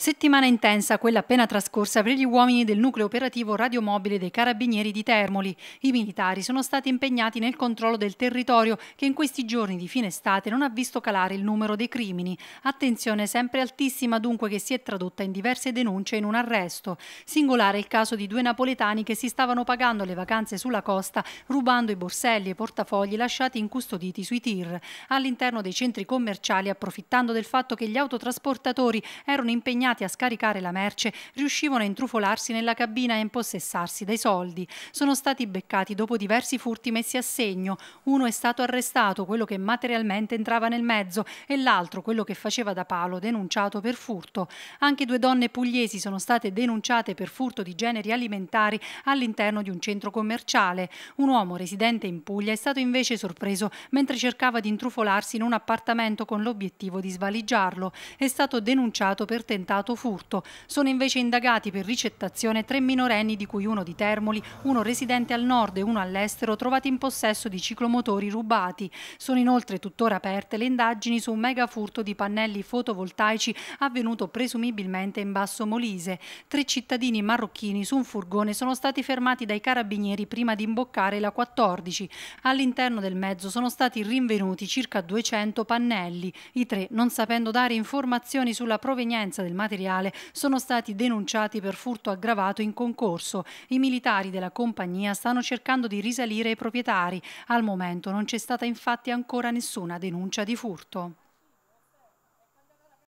Settimana intensa, quella appena trascorsa per gli uomini del nucleo operativo radiomobile dei carabinieri di Termoli. I militari sono stati impegnati nel controllo del territorio che in questi giorni di fine estate non ha visto calare il numero dei crimini. Attenzione sempre altissima dunque che si è tradotta in diverse denunce e in un arresto. Singolare il caso di due napoletani che si stavano pagando le vacanze sulla costa rubando i borselli e i portafogli lasciati incustoditi sui tir. All'interno dei centri commerciali approfittando del fatto che gli autotrasportatori erano impegnati impegnati a scaricare la merce riuscivano a intrufolarsi nella cabina e impossessarsi dei soldi. Sono stati beccati dopo diversi furti messi a segno. Uno è stato arrestato, quello che materialmente entrava nel mezzo, e l'altro, quello che faceva da palo, denunciato per furto. Anche due donne pugliesi sono state denunciate per furto di generi alimentari all'interno di un centro commerciale. Un uomo residente in Puglia è stato invece sorpreso mentre cercava di intrufolarsi in un appartamento con l'obiettivo di svaligiarlo. È stato denunciato per tentato reato furto. Sono invece indagati per ricettazione tre minorenni di cui uno di Termoli, uno residente al nord e uno all'estero trovati in possesso di ciclomotori rubati. Sono inoltre tuttora aperte le indagini su un mega furto di pannelli fotovoltaici avvenuto presumibilmente in Basso Molise. Tre cittadini marocchini su un furgone sono stati fermati dai carabinieri prima di imboccare la 14. All'interno del mezzo sono stati rinvenuti circa 200 pannelli. I tre, non sapendo dare informazioni sulla provenienza del materiale, materiale sono stati denunciati per furto aggravato in concorso. I militari della compagnia stanno cercando di risalire ai proprietari. Al momento non c'è stata infatti ancora nessuna denuncia di furto.